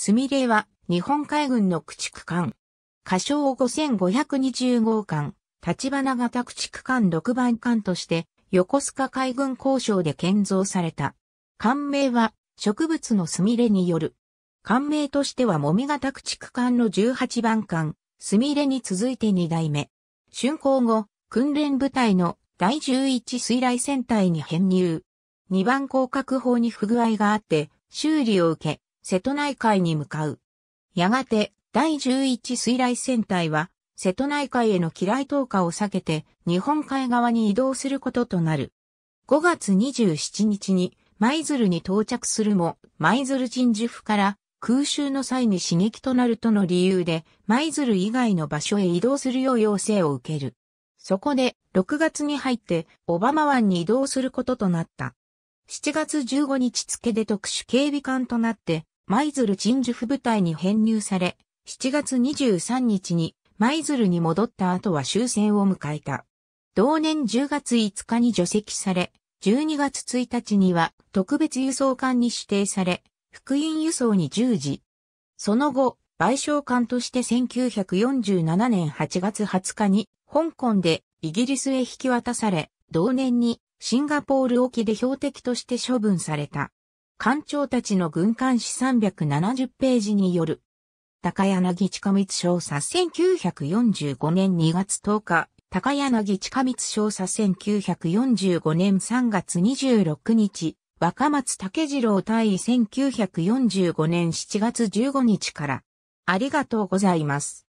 スミレは、日本海軍の駆逐艦。仮称5520号艦、立花型駆逐艦6番艦として、横須賀海軍交渉で建造された。艦名は、植物のスミレによる。艦名としてはもみ型駆逐艦の18番艦、スミレに続いて2代目。竣工後、訓練部隊の第11水雷戦隊に編入。2番降格法に不具合があって、修理を受け、瀬戸内海に向かう。やがて、第11水雷戦隊は、瀬戸内海への機雷投下を避けて、日本海側に移動することとなる。5月27日に、舞鶴に到着するも、舞鶴鎮守府から空襲の際に刺激となるとの理由で、舞鶴以外の場所へ移動するよう要請を受ける。そこで、6月に入って、小浜湾に移動することとなった。7月15日付で特殊警備官となって、舞鶴鎮守府部隊に編入され、7月23日に舞鶴に戻った後は終戦を迎えた。同年10月5日に除籍され、12月1日には特別輸送艦に指定され、福音輸送に従事。その後、賠償艦として1947年8月20日に香港でイギリスへ引き渡され、同年にシンガポール沖で標的として処分された。艦長たちの軍艦史370ページによる。高柳近光少佐1945年2月10日、高柳近光少佐1945年3月26日、若松竹次郎大尉1945年7月15日から。ありがとうございます。